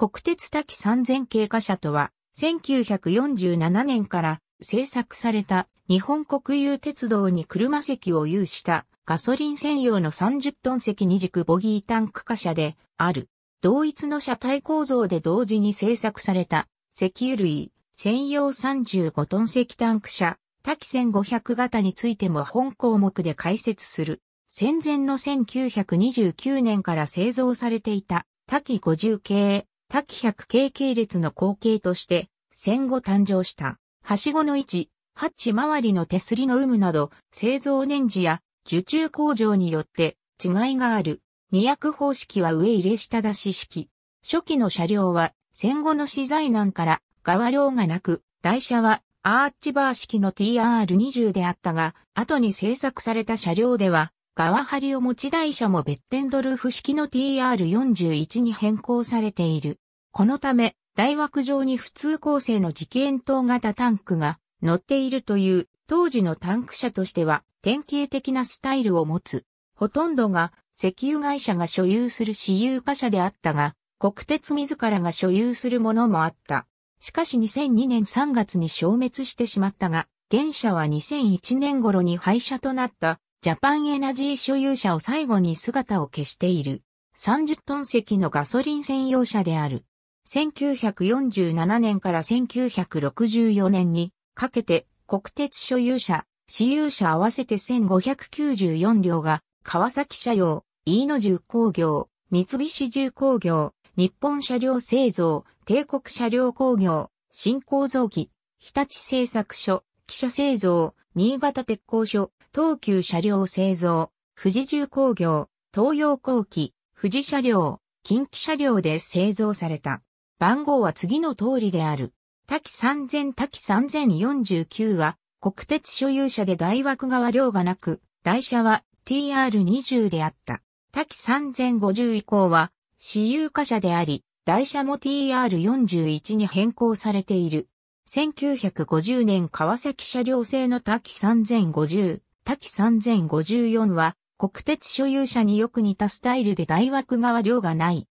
国鉄滝3000系過車とは、1947年から製作された日本国有鉄道に車席を有したガソリン専用の30トン席二軸ボギータンク貨車である。同一の車体構造で同時に製作された石油類専用35トン石タンク車滝1500型についても本項目で解説する。戦前の1929年から製造されていた滝50系多岐百景系列の後継として、戦後誕生した、はしごの位置、ハッチ周りの手すりの有無など、製造年次や受注工場によって違いがある。二役方式は上入れ下出し式。初期の車両は戦後の資材難から側量がなく、台車はアーチバー式の TR20 であったが、後に製作された車両では側張りを持ち台車もベッテンドルフ式の TR41 に変更されている。このため、大枠上に普通構成の実験灯型タンクが乗っているという当時のタンク車としては典型的なスタイルを持つ。ほとんどが石油会社が所有する私有化車であったが、国鉄自らが所有するものもあった。しかし2002年3月に消滅してしまったが、現車は2001年頃に廃車となったジャパンエナジー所有者を最後に姿を消している30トン席のガソリン専用車である。1947年から1964年にかけて国鉄所有者、私有者合わせて1594両が川崎車用、飯野重工業、三菱重工業、日本車両製造、帝国車両工業、新構造機、日立製作所、汽車製造、新潟鉄工所、東急車両製造、富士重工業、東洋工機、富士車両、近畿車両で製造された。番号は次の通りである。滝3000滝3049は国鉄所有者で大枠側量がなく、台車は TR20 であった。滝3050以降は私有貨車であり、台車も TR41 に変更されている。1950年川崎車両製の滝3050、滝3054は国鉄所有者によく似たスタイルで大枠側量がない。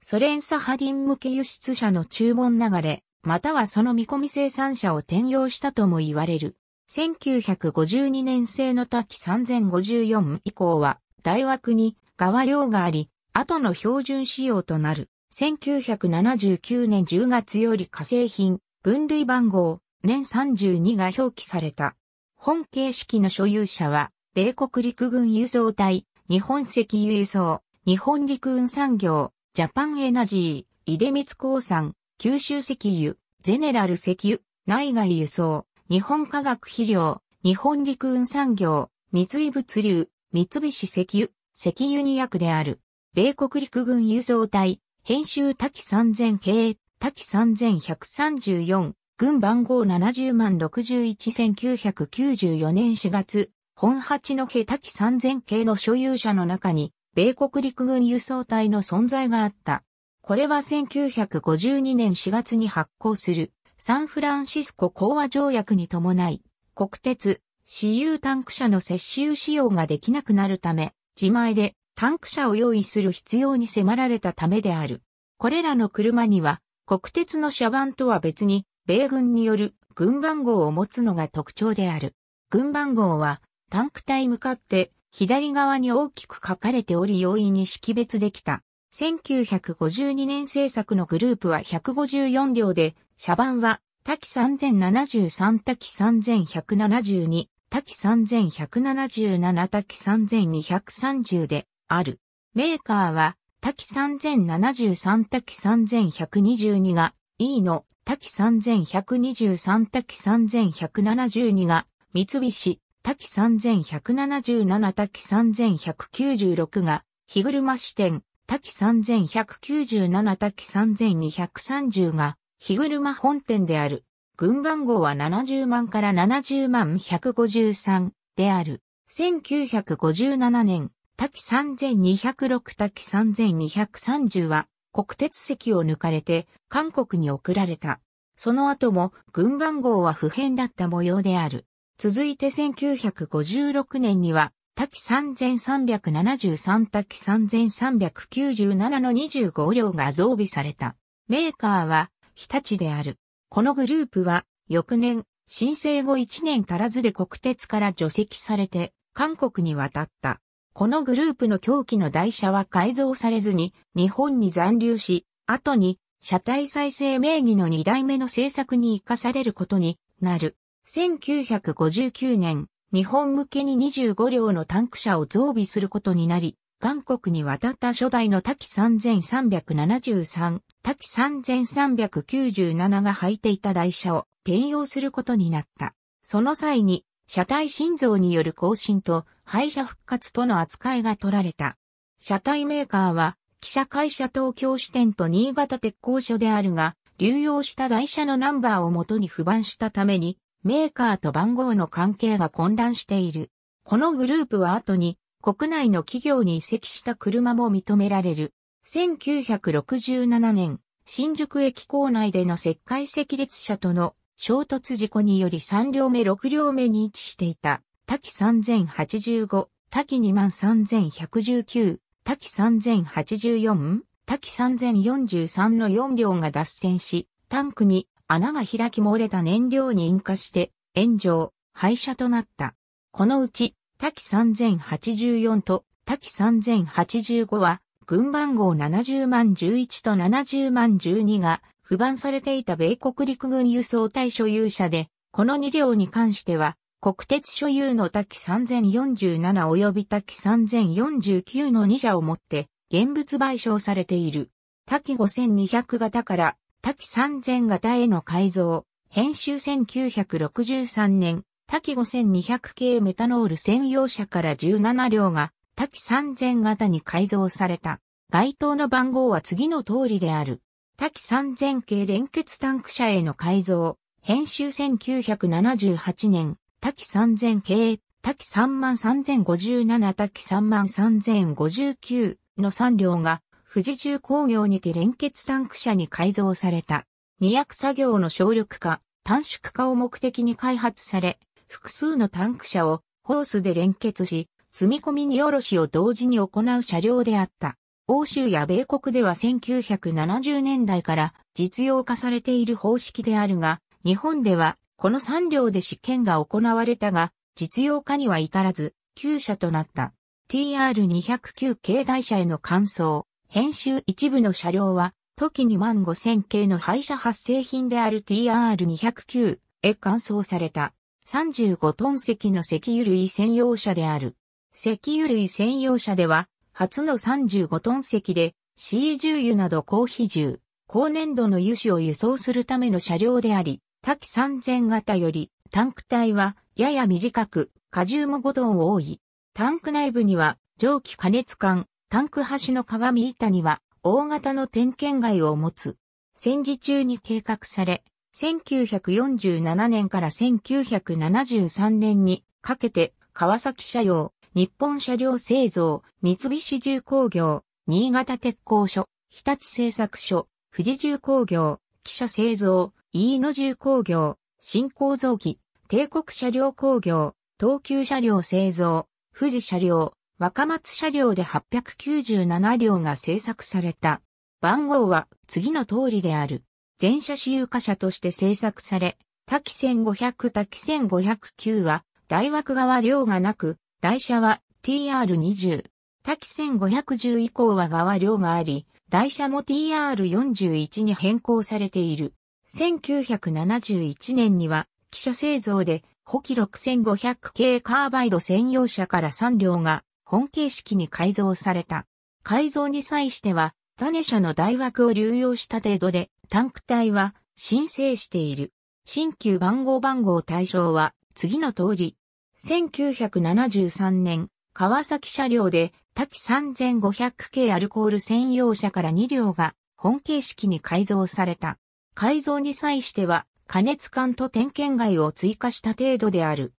ソ連サハリン向け輸出者の注文流れ、またはその見込み生産者を転用したとも言われる。1952年製の滝3054以降は、大枠に側量があり、後の標準仕様となる。1979年10月より火星品、分類番号、年32が表記された。本形式の所有者は、米国陸軍輸送隊、日本石油輸送、日本陸運産業、ジャパンエナジー、出光興産、九州石油、ゼネラル石油、内外輸送、日本化学肥料、日本陸運産業、三井物流、三菱石油、石油に役である。米国陸軍輸送隊、編集滝3000系、滝3134、軍番号70万611994年4月、本八の毛滝3000系の所有者の中に、米国陸軍輸送隊の存在があった。これは1952年4月に発行するサンフランシスコ講和条約に伴い、国鉄、私有タンク車の接収使用ができなくなるため、自前でタンク車を用意する必要に迫られたためである。これらの車には、国鉄の車番とは別に米軍による軍番号を持つのが特徴である。軍番号はタンク隊向かって左側に大きく書かれており容易に識別できた。1952年製作のグループは154両で、車番は多機3073多機3172多機3177多機3230である。メーカーは多機3073多機3122が E の滝3123滝3172が三菱、滝3177滝3196が日車支店、滝3197滝3230が日車本店である。軍番号は70万から70万153である。1957年、滝3206滝3230は、国鉄席を抜かれて韓国に送られた。その後も軍番号は不変だった模様である。続いて1956年には、滝3373滝3397の25両が増備された。メーカーは日立である。このグループは、翌年、申請後1年足らずで国鉄から除籍されて、韓国に渡った。このグループの狂気の台車は改造されずに日本に残留し、後に車体再生名義の2代目の制作に活かされることになる。1959年、日本向けに25両のタンク車を増備することになり、韓国に渡った初代の滝3373、滝3397が履いていた台車を転用することになった。その際に、車体心臓による更新と廃車復活との扱いが取られた。車体メーカーは、記者会社東京支店と新潟鉄工所であるが、流用した台車のナンバーを元に不満したために、メーカーと番号の関係が混乱している。このグループは後に、国内の企業に移籍した車も認められる。1967年、新宿駅構内での石灰石列車との衝突事故により3両目6両目に位置していた滝3085、滝23119、滝3084、滝3043の4両が脱線し、タンクに穴が開き漏れた燃料に引火して、炎上、廃車となった。このうち、滝3084と滝3085は、軍番号70万11と70万12が、不番されていた米国陸軍輸送隊所有者で、この2両に関しては、国鉄所有の滝3047及び滝3049の2社をもって現物賠償されている。滝5200型から滝3000型への改造、編集1963年、滝5200系メタノール専用車から17両が滝3000型に改造された。該当の番号は次の通りである。滝3000系連結タンク車への改造、編集1978年、滝三千系、滝三万三千五十七滝三万三千五十九の3両が、富士重工業にて連結タンク車に改造された。二役作業の省力化、短縮化を目的に開発され、複数のタンク車をホースで連結し、積み込み荷下ろしを同時に行う車両であった。欧州や米国では1970年代から実用化されている方式であるが、日本ではこの3両で試験が行われたが、実用化には至らず、旧車となった。TR209 系台車への換装、編集一部の車両は、時に万5000系の廃車発生品である TR209 へ換装された。35トン席の石油類専用車である。石油類専用車では、初の35トン席で、C 重油など高比重、高粘度の油脂を輸送するための車両であり、多機3000型より、タンク体はやや短く、荷重も5トン多い。タンク内部には蒸気加熱管、タンク端の鏡板には大型の点検外を持つ。戦時中に計画され、1947年から1973年にかけて川崎車両、日本車両製造、三菱重工業、新潟鉄工所、日立製作所、富士重工業、機車製造、飯野重工業、新工造機、帝国車両工業、東急車両製造、富士車両、若松車両で897両が製作された。番号は次の通りである。全車私有化車として製作され、多機1500多機1509は、大枠側量がなく、台車は TR20。多機1510以降は側量があり、台車も TR41 に変更されている。1971年には、汽車製造で、補機6500系カーバイド専用車から3両が本形式に改造された。改造に際しては、種車の台枠を流用した程度で、タンク体は申請している。新旧番号番号対象は次の通り。1973年、川崎車両で滝3500系アルコール専用車から2両が本形式に改造された。改造に際しては加熱管と点検外を追加した程度である。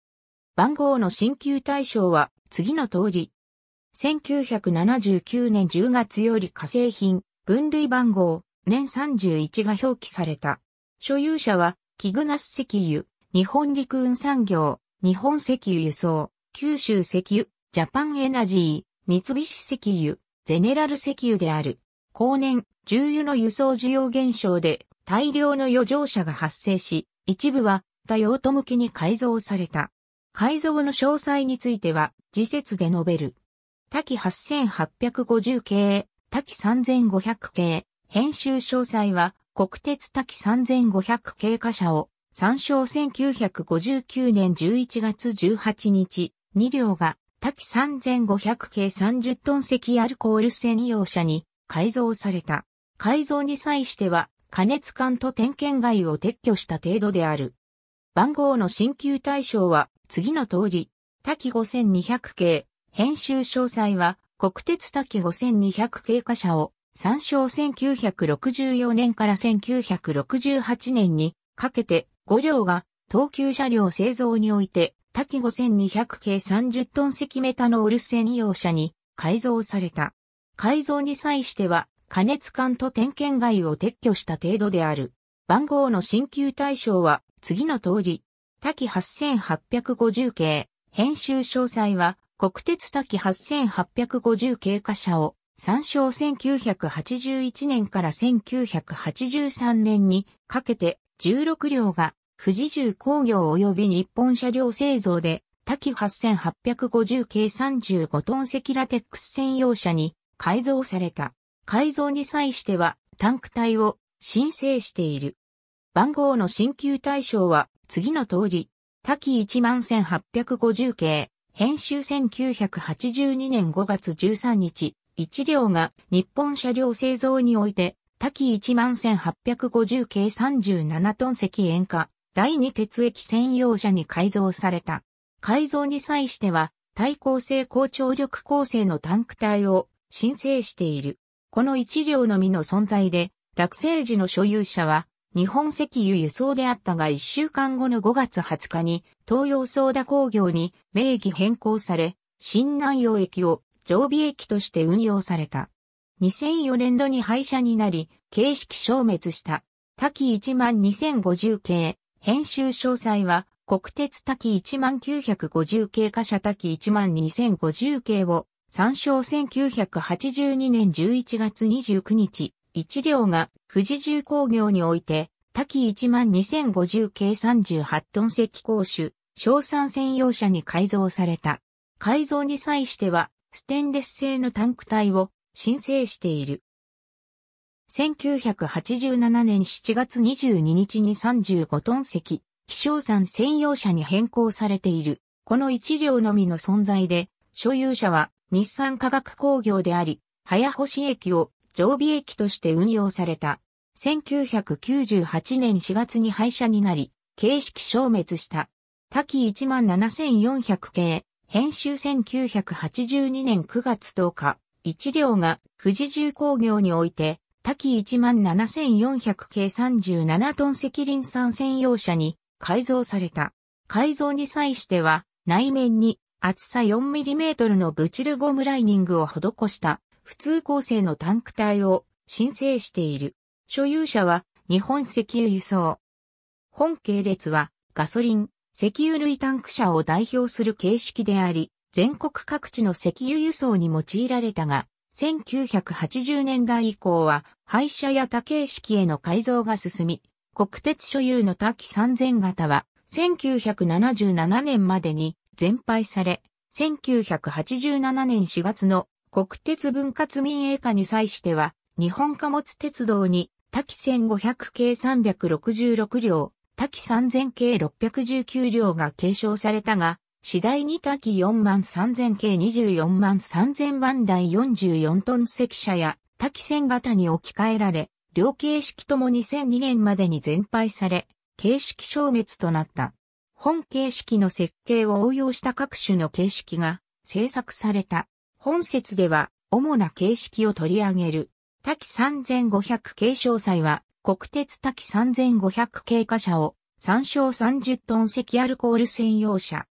番号の新旧対象は次の通り。1979年10月より化成品、分類番号、年31が表記された。所有者は、キグナス石油、日本陸運産業、日本石油輸送、九州石油、ジャパンエナジー、三菱石油、ゼネラル石油である。後年、重油の輸送需要減少で大量の余剰車が発生し、一部は多用途向きに改造された。改造の詳細については、次節で述べる。多岐8850系、多岐3500系、編集詳細は、国鉄多岐3500系貨車を、参照1959年11月18日、2両が滝3500系30トン石アルコール専用車に改造された。改造に際しては、加熱管と点検外を撤去した程度である。番号の新旧対象は、次の通り、滝5200系、編集詳細は、国鉄滝5200系貨車を、参照1964年から1968年にかけて5両が東急車両製造において滝5200系30トン積メタノール専用車に改造された。改造に際しては、加熱管と点検外を撤去した程度である。番号の新旧対象は、次の通り。滝8850系、編集詳細は、国鉄滝8850系貨車を、参照1981年から1983年にかけて16両が富士重工業及び日本車両製造で、多機8850系35トン赤ラテックス専用車に改造された。改造に際しては、タンク体を申請している。番号の新旧対象は、次の通り、多機11850系、編集1982年5月13日、1両が日本車両製造において、多機11850系37トン積塩化、第二鉄液専用車に改造された。改造に際しては、対抗性高張力構成のタンク体を申請している。この一両のみの存在で、落成時の所有者は、日本石油輸送であったが1週間後の5月20日に、東洋ソーダ工業に名義変更され、新南洋駅を常備駅として運用された。2004年度に廃車になり、形式消滅した。多岐1万2050系、編集詳細は、国鉄滝1950系貨車滝12050系を参照1982年11月29日、一両が富士重工業において、滝12050系38トン石工種、小酸専用車に改造された。改造に際しては、ステンレス製のタンク体を申請している。1987年7月22日に35トン席、希少山専用車に変更されている。この1両のみの存在で、所有者は日産化学工業であり、早星駅を常備駅として運用された。1998年4月に廃車になり、形式消滅した。多岐17400系、編集1982年9月10日、1両が富士重工業において滝17400系37トン赤輪産専用車に改造された。改造に際しては、内面に厚さ 4mm のブチルゴムライニングを施した普通構成のタンク体を申請している。所有者は日本石油輸送。本系列はガソリン、石油類タンク車を代表する形式であり、全国各地の石油輸送に用いられたが、1980年代以降は廃車や多形式への改造が進み、国鉄所有の多機3000型は1977年までに全廃され、1987年4月の国鉄分割民営化に際しては、日本貨物鉄道に多機1500系366両、多機3000系619両が継承されたが、次第に多機4万3000系24万3000番台44トン積車や多機線型に置き換えられ、両形式とも2002年までに全廃され、形式消滅となった。本形式の設計を応用した各種の形式が制作された。本説では主な形式を取り上げる。多機3500系詳細は国鉄多機3500系貨車を参照30トン積アルコール専用車。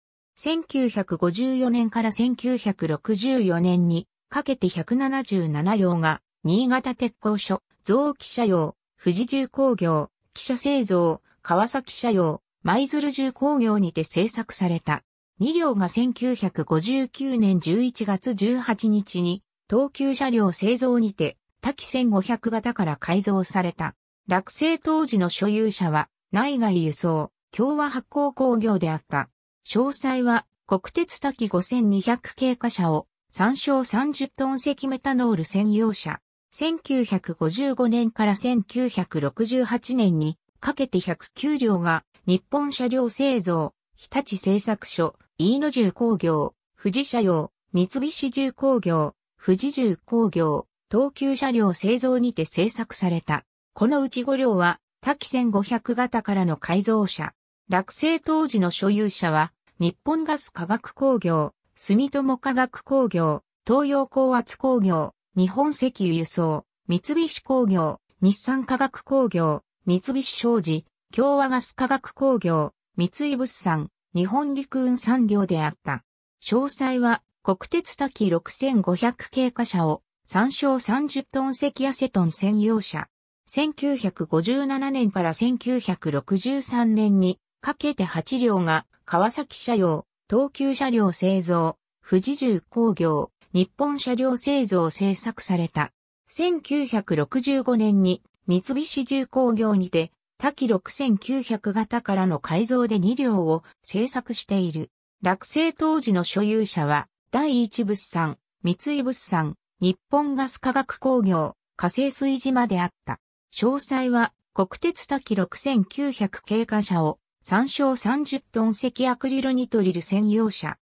1954年から1964年にかけて177両が新潟鉄工所、造機車用、富士重工業、汽車製造、川崎車用、舞鶴重工業にて製作された。2両が1959年11月18日に東急車両製造にて機1500型から改造された。落成当時の所有者は内外輸送、共和発行工業であった。詳細は国鉄滝5200系貨車を参照30トン石メタノール専用車。1955年から1968年にかけて109両が日本車両製造、日立製作所、飯野重工業、富士車用、三菱重工業、富士重工業、東急車両製造にて製作された。このうち5両は、滝1500型からの改造車。落成当時の所有者は、日本ガス化学工業、住友化学工業、東洋高圧工業、日本石油輸送、三菱工業、日産化学工業、三菱商事、共和ガス化学工業、三井物産、日本陸運産業であった。詳細は国鉄滝6500系貨車を参照30トン石アセトン専用車。1957年から1963年にかけて8両が川崎車両、東急車両製造、富士重工業、日本車両製造製作された。1965年に三菱重工業にて、多機6900型からの改造で2両を製作している。落成当時の所有者は、第一物産、三井物産、日本ガス化学工業、火星水島であった。詳細は、国鉄多機6900経過車を参照30トン石アクリルニトリル専用車。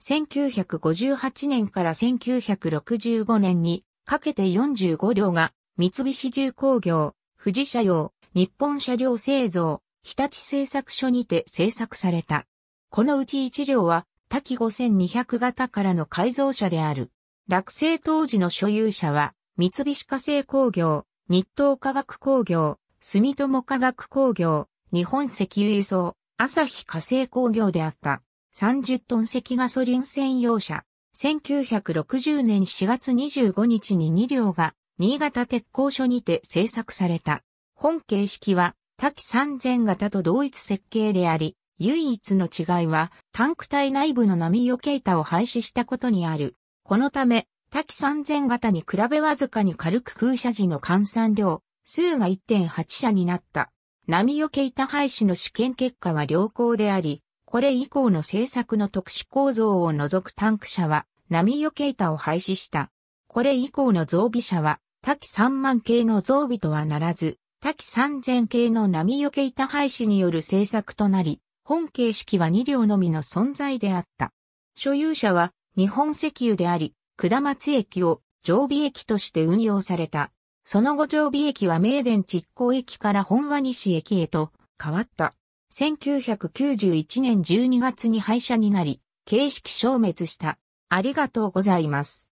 1958年から1965年にかけて45両が三菱重工業、富士車用、日本車両製造、日立製作所にて製作された。このうち1両は多岐5200型からの改造車である。落成当時の所有者は三菱化成工業、日東化学工業、住友化学工業、日本石油輸送、朝日火星工業であった。30トン石ガソリン専用車。1960年4月25日に2両が新潟鉄工所にて製作された。本形式は多機3000型と同一設計であり、唯一の違いはタンク体内部の波よけ板を廃止したことにある。このため、多機3000型に比べわずかに軽く空車時の換算量、数が1.8車になった。波よけ板廃止の試験結果は良好であり、これ以降の政策の特殊構造を除くタンク車は、波よけ板を廃止した。これ以降の増備車は、多機3万系の増備とはならず、多機3000系の波よけ板廃止による政策となり、本形式は2両のみの存在であった。所有者は日本石油であり、下松駅を常備駅として運用されたその後常備駅は名電実行駅から本和西駅へと変わった。1991年12月に廃車になり、形式消滅した。ありがとうございます。